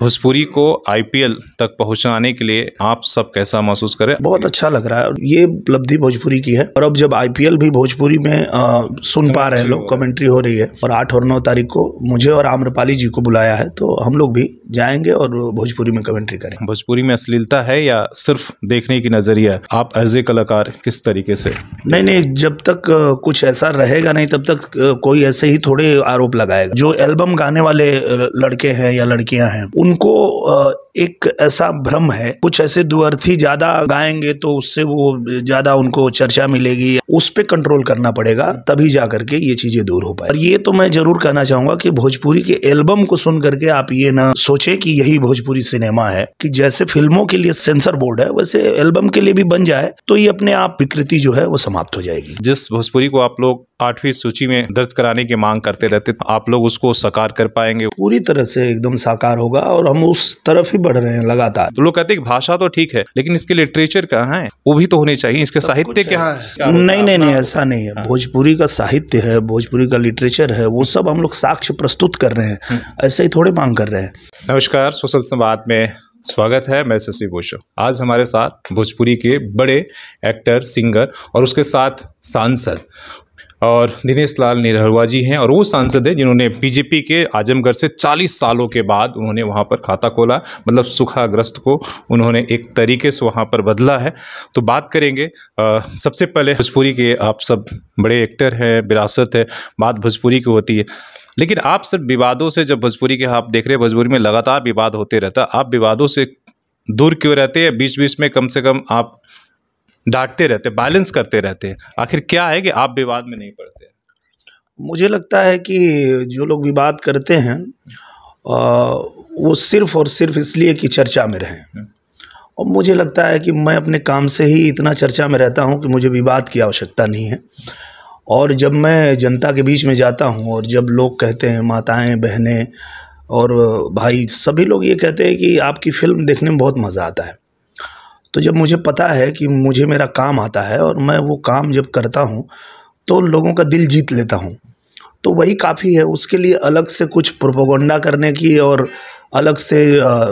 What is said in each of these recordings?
भोजपुरी को आईपीएल तक पहुंचाने के लिए आप सब कैसा महसूस करें बहुत अच्छा लग रहा है ये उपलब्धि भोजपुरी की है और अब जब आईपीएल भी भोजपुरी में आ, सुन पा रहे हैं लोग कमेंट्री हो रही है और आठ और नौ तारीख को मुझे और आम्रपाली जी को बुलाया है तो हम लोग भी जाएंगे और भोजपुरी में कमेंट्री करें भोजपुरी में अश्लीलता है या सिर्फ देखने की नजरिया आप एज ए कलाकार किस तरीके से नहीं नहीं जब तक कुछ ऐसा रहेगा नहीं तब तक कोई ऐसे ही थोड़े आरोप लगाएगा जो एल्बम गाने वाले लड़के हैं या लड़कियां हैं उन उनको एक ऐसा भ्रम है कुछ ऐसे दुअर्थी ज्यादा गाएंगे तो उससे वो ज्यादा उनको चर्चा मिलेगी उस पर कंट्रोल करना पड़ेगा तभी जा करके ये चीजें दूर हो पाए और ये तो मैं जरूर कहना चाहूंगा कि भोजपुरी के एल्बम को सुन करके आप ये ना सोचे कि यही भोजपुरी सिनेमा है कि जैसे फिल्मों के लिए सेंसर बोर्ड है वैसे एल्बम के लिए भी बन जाए तो ये अपने आप विकृति जो है वो समाप्त हो जाएगी जिस भोजपुरी को आप लोग आठवीं सूची में दर्ज कराने की मांग करते रहते आप लोग उसको साकार कर पाएंगे पूरी तरह से एकदम साकार होगा और हम उस तरफ ही बढ़ रहे हैं लगातार तो लोग कहते हैं भाषा तो ठीक है लेकिन इसके लिटरेचर कहाँ है वो भी तो होने चाहिए इसके साहित्य क्या है नहीं नहीं नहीं ऐसा नहीं है हाँ। भोजपुरी का साहित्य है भोजपुरी का लिटरेचर है वो सब हम लोग साक्ष्य प्रस्तुत कर रहे हैं हम्म। ऐसे ही थोड़े मांग कर रहे हैं नमस्कार सोशल संवाद में स्वागत है मैं शशि घोष आज हमारे साथ भोजपुरी के बड़े एक्टर सिंगर और उसके साथ सांसद और दिनेश लाल निरहुआ जी हैं और वो सांसद हैं जिन्होंने बीजेपी के आजमगढ़ से 40 सालों के बाद उन्होंने वहाँ पर खाता खोला मतलब सुखाग्रस्त को उन्होंने एक तरीके से वहाँ पर बदला है तो बात करेंगे आ, सबसे पहले भोजपुरी के आप सब बड़े एक्टर हैं विरासत है बात भोजपुरी की होती है लेकिन आप सब विवादों से जब भोजपुरी के आप देख रहे हैं भोजपुरी में लगातार विवाद होते रहता आप विवादों से दूर क्यों रहते हैं बीच बीच में कम से कम आप डांटते रहते बैलेंस करते रहते हैं आखिर क्या है कि आप विवाद में नहीं पड़ते मुझे लगता है कि जो लोग विवाद करते हैं वो सिर्फ और सिर्फ इसलिए कि चर्चा में रहें हम्म। और मुझे लगता है कि मैं अपने काम से ही इतना चर्चा में रहता हूँ कि मुझे विवाद की आवश्यकता नहीं है और जब मैं जनता के बीच में जाता हूँ और जब लोग कहते हैं माताएं बहनें और भाई सभी लोग ये कहते हैं कि आपकी फ़िल्म देखने में बहुत मज़ा आता है तो जब मुझे पता है कि मुझे मेरा काम आता है और मैं वो काम जब करता हूँ तो लोगों का दिल जीत लेता हूँ तो वही काफ़ी है उसके लिए अलग से कुछ प्रोपोगंडा करने की और अलग से आ,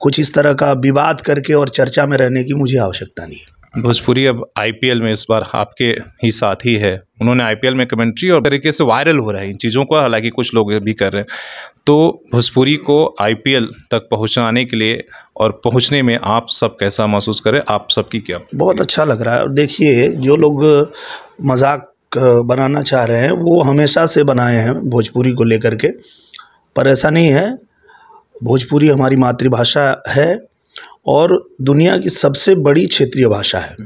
कुछ इस तरह का विवाद करके और चर्चा में रहने की मुझे आवश्यकता नहीं है भोजपुरी अब आईपीएल में इस बार आपके ही साथ ही है उन्होंने आईपीएल में कमेंट्री और तरीके से वायरल हो रहा है इन चीज़ों को हालांकि कुछ लोग भी कर रहे हैं तो भोजपुरी को आईपीएल तक पहुंचाने के लिए और पहुंचने में आप सब कैसा महसूस करें आप सबकी क्या बहुत अच्छा लग रहा है और देखिए जो लोग मजाक बनाना चाह रहे हैं वो हमेशा से बनाए हैं भोजपुरी को लेकर के पर ऐसा नहीं है भोजपुरी हमारी मातृभाषा है और दुनिया की सबसे बड़ी क्षेत्रीय भाषा है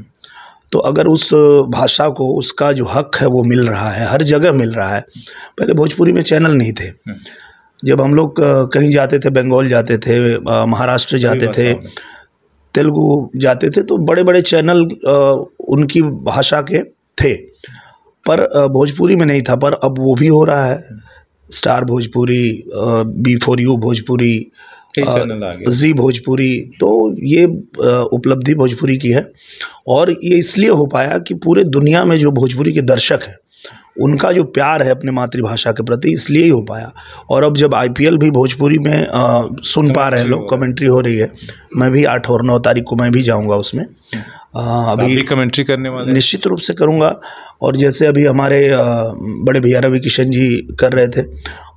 तो अगर उस भाषा को उसका जो हक है वो मिल रहा है हर जगह मिल रहा है पहले भोजपुरी में चैनल नहीं थे जब हम लोग कहीं जाते थे बंगाल जाते थे महाराष्ट्र जाते थे तेलुगु जाते थे तो बड़े बड़े चैनल उनकी भाषा के थे पर भोजपुरी में नहीं था पर अब वो भी हो रहा है star Bhojpuri B four U Bhojpuri Zee Bhojpuri तो ये उपलब्धि भोजपुरी की है और ये इसलिए हो पाया कि पूरे दुनिया में जो भोजपुरी के दर्शक हैं उनका जो प्यार है अपने मातृभाषा के प्रति इसलिए ही हो पाया और अब जब आईपीएल भी भोजपुरी में आ, सुन पा रहे हैं लोग कमेंट्री हो रही है मैं भी आठ और नौ तारीख को मैं भी जाऊँगा उसमें आ, अभी कमेंट्री करने वाले निश्चित रूप से करूँगा और जैसे अभी हमारे बड़े भैया रवि किशन जी कर रहे थे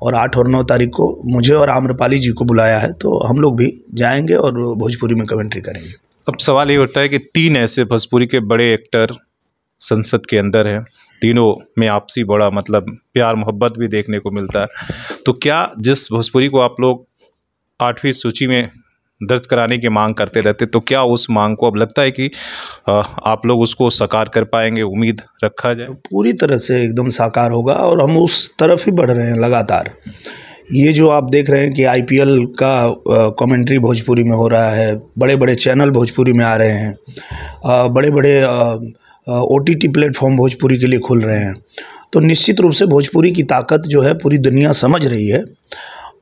और आठ और नौ तारीख को मुझे और आम्रपाली जी को बुलाया है तो हम लोग भी जाएंगे और भोजपुरी में कमेंट्री करेंगे अब सवाल ये होता है कि तीन ऐसे भोजपुरी के बड़े एक्टर संसद के अंदर है तीनों में आपसी बड़ा मतलब प्यार मोहब्बत भी देखने को मिलता है तो क्या जिस भोजपुरी को आप लोग आठवीं सूची में दर्ज कराने की मांग करते रहते तो क्या उस मांग को अब लगता है कि आप लोग उसको साकार कर पाएंगे उम्मीद रखा जाए पूरी तरह से एकदम साकार होगा और हम उस तरफ ही बढ़ रहे हैं लगातार ये जो आप देख रहे हैं कि आईपीएल का कमेंट्री भोजपुरी में हो रहा है बड़े बड़े चैनल भोजपुरी में आ रहे हैं बड़े बड़े O T T platform Bhojpuri के लिए खुल रहे हैं तो निश्चित रूप से भोजपुरी की ताकत जो है पूरी दुनिया समझ रही है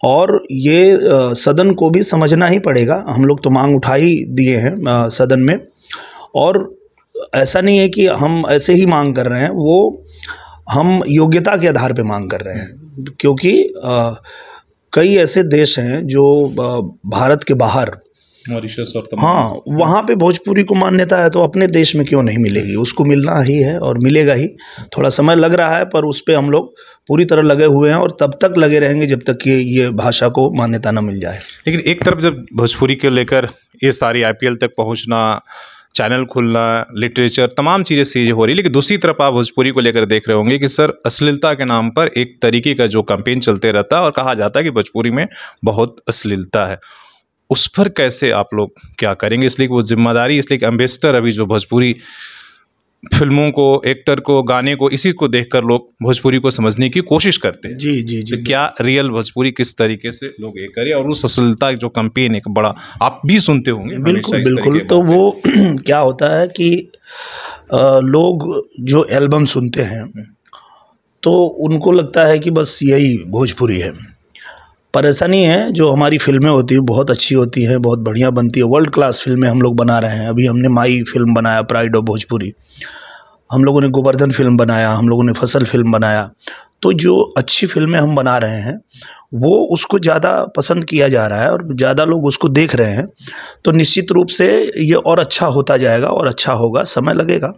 और ये सदन को भी समझना ही पड़ेगा हम लोग तो मांग उठा ही दिए हैं सदन में और ऐसा नहीं है कि हम ऐसे ही मांग कर रहे हैं वो हम योग्यता के आधार पे मांग कर रहे हैं क्योंकि आ, कई ऐसे देश हैं जो भारत के बाहर मॉरिशस और हाँ वहाँ पे भोजपुरी को मान्यता है तो अपने देश में क्यों नहीं मिलेगी उसको मिलना ही है और मिलेगा ही थोड़ा समय लग रहा है पर उस पर हम लोग पूरी तरह लगे हुए हैं और तब तक लगे रहेंगे जब तक कि ये भाषा को मान्यता न मिल जाए लेकिन एक तरफ जब भोजपुरी को लेकर ये सारी आई तक पहुँचना चैनल खुलना लिटरेचर तमाम चीज़ें सीज हो रही लेकिन दूसरी तरफ आप भोजपुरी को लेकर देख रहे होंगे कि सर अश्लीलता के नाम पर एक तरीके का जो कैंपेन चलते रहता है और कहा जाता है कि भोजपुरी में बहुत अश्लीलता है उस पर कैसे आप लोग क्या करेंगे इसलिए वो जिम्मेदारी इसलिए कि एम्बेसडर अभी जो भोजपुरी फिल्मों को एक्टर को गाने को इसी को देखकर लोग भोजपुरी को समझने की कोशिश करते हैं जी जी जी तो क्या रियल भोजपुरी किस तरीके से लोग ये करें और उस असलता जो कंपेन एक बड़ा आप भी सुनते होंगे बिल्कुल बिल्कुल तो वो क्या होता है कि आ, लोग जो एल्बम सुनते हैं हम्म। तो उनको लगता है कि बस यही भोजपुरी है परेशानी है जो हमारी फ़िल्में होती है बहुत अच्छी होती हैं बहुत बढ़िया बनती है वर्ल्ड क्लास फ़िल्में हम लोग बना रहे हैं अभी हमने माई फिल्म बनाया प्राइड ऑफ भोजपुरी हम लोगों ने गोवर्धन फिल्म बनाया हम लोगों ने फसल फिल्म बनाया तो जो अच्छी फिल्में हम बना रहे हैं वो उसको ज़्यादा पसंद किया जा रहा है और ज़्यादा लोग उसको देख रहे हैं तो निश्चित रूप से ये और अच्छा होता जाएगा और अच्छा होगा समय लगेगा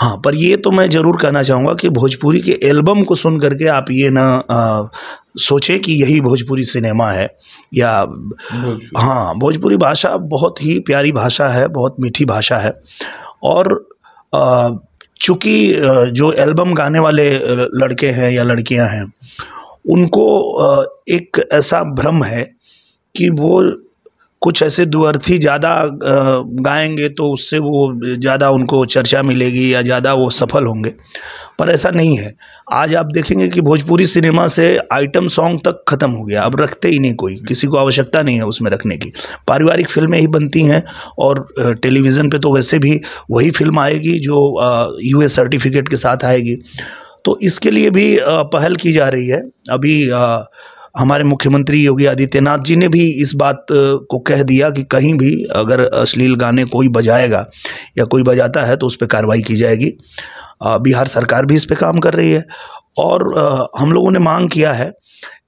हाँ पर ये तो मैं ज़रूर कहना चाहूँगा कि भोजपुरी के एल्बम को सुन करके आप ये ना सोचे कि यही भोजपुरी सिनेमा है या हाँ भोजपुरी भाषा बहुत ही प्यारी भाषा है बहुत मीठी भाषा है और चूँकि जो एल्बम गाने वाले लड़के हैं या लड़कियां हैं उनको एक ऐसा भ्रम है कि वो कुछ ऐसे दुअर्थी ज़्यादा गाएंगे तो उससे वो ज़्यादा उनको चर्चा मिलेगी या ज़्यादा वो सफल होंगे पर ऐसा नहीं है आज आप देखेंगे कि भोजपुरी सिनेमा से आइटम सॉन्ग तक ख़त्म हो गया अब रखते ही नहीं कोई किसी को आवश्यकता नहीं है उसमें रखने की पारिवारिक फिल्में ही बनती हैं और टेलीविज़न पर तो वैसे भी वही फिल्म आएगी जो यू सर्टिफिकेट के साथ आएगी तो इसके लिए भी पहल की जा रही है अभी हमारे मुख्यमंत्री योगी आदित्यनाथ जी ने भी इस बात को कह दिया कि कहीं भी अगर अश्लील गाने कोई बजाएगा या कोई बजाता है तो उस पर कार्रवाई की जाएगी बिहार सरकार भी इस पर काम कर रही है और आ, हम लोगों ने मांग किया है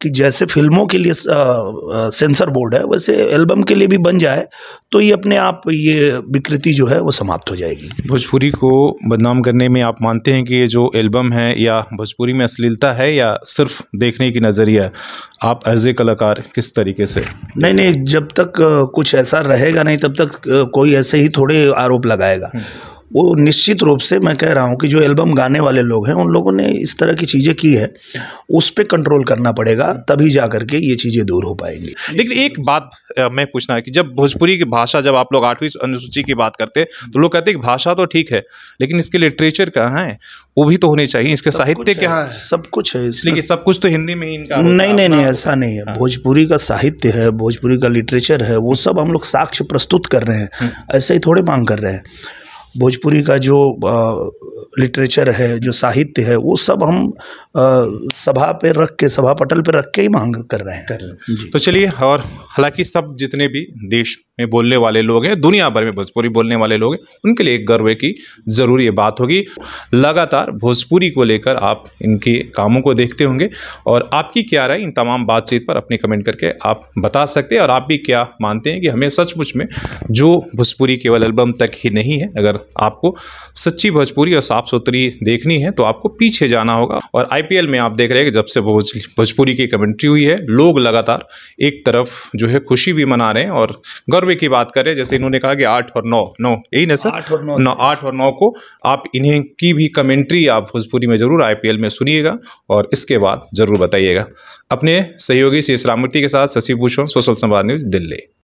कि जैसे फिल्मों के लिए सेंसर बोर्ड है वैसे एल्बम के लिए भी बन जाए तो ये अपने आप ये विकृति जो है वो समाप्त हो जाएगी भोजपुरी को बदनाम करने में आप मानते हैं कि ये जो एल्बम है या भोजपुरी में अश्लीलता है या सिर्फ देखने की नज़रिया आप एज ए कलाकार किस तरीके से नहीं नहीं जब तक कुछ ऐसा रहेगा नहीं तब तक कोई ऐसे ही थोड़े आरोप लगाएगा हम्म। वो निश्चित रूप से मैं कह रहा हूँ कि जो एल्बम गाने वाले लोग हैं उन लोगों ने इस तरह की चीज़ें की है उस पर कंट्रोल करना पड़ेगा तभी जा करके ये चीज़ें दूर हो पाएंगी लेकिन एक बात मैं पूछना है कि जब भोजपुरी की भाषा जब आप लोग आठवीं अनुसूची की बात करते हैं तो लोग कहते हैं कि भाषा तो ठीक है लेकिन इसके लिटरेचर कहाँ है वो भी तो होने चाहिए इसके साहित्य क्या है सब कुछ है इसलिए सब कुछ तो हिंदी में ही इनका नहीं नहीं नहीं ऐसा नहीं है हाँ। भोजपुरी का साहित्य है भोजपुरी का लिटरेचर है वो सब हम लोग साक्ष्य प्रस्तुत कर रहे हैं हम्म। ऐसे ही थोड़े मांग कर रहे हैं भोजपुरी का जो लिटरेचर है जो साहित्य है वो सब हम सभा पे रख के सभा पटल पे रख के ही मांग कर रहे हैं कर रहे हैं तो चलिए और हालांकि सब जितने भी देश में बोलने वाले लोग हैं दुनिया भर में भोजपुरी बोलने वाले लोग हैं उनके लिए एक गर्व की जरूरी बात होगी लगातार भोजपुरी को लेकर आप इनके कामों को देखते होंगे और आपकी क्या राय इन तमाम बातचीत पर अपने कमेंट करके आप बता सकते हैं और आप भी क्या मानते हैं कि हमें सचमुच में जो भोजपुरी केवल एल्बम तक ही नहीं है अगर आपको सच्ची भोजपुरी और साफ़ सुथरी देखनी है तो आपको पीछे जाना होगा और आई में आप देख रहे हैं कि जब से भोज भोजपुरी की कमेंट्री हुई है लोग लगातार एक तरफ जो है खुशी भी मना रहे हैं और गर्व सर्वे की बात करें जैसे इन्होंने कहा कि आठ और नौ नौ यही ना सर आठ और नौ, नौ आठ और नौ को आप इन्हें की भी कमेंट्री आप भोजपुरी में ज़रूर आईपीएल में सुनिएगा और इसके बाद ज़रूर बताइएगा अपने सहयोगी श्री इस्लामूर्ति के साथ शशि भूषण सोशल संवाद न्यूज़ दिल्ली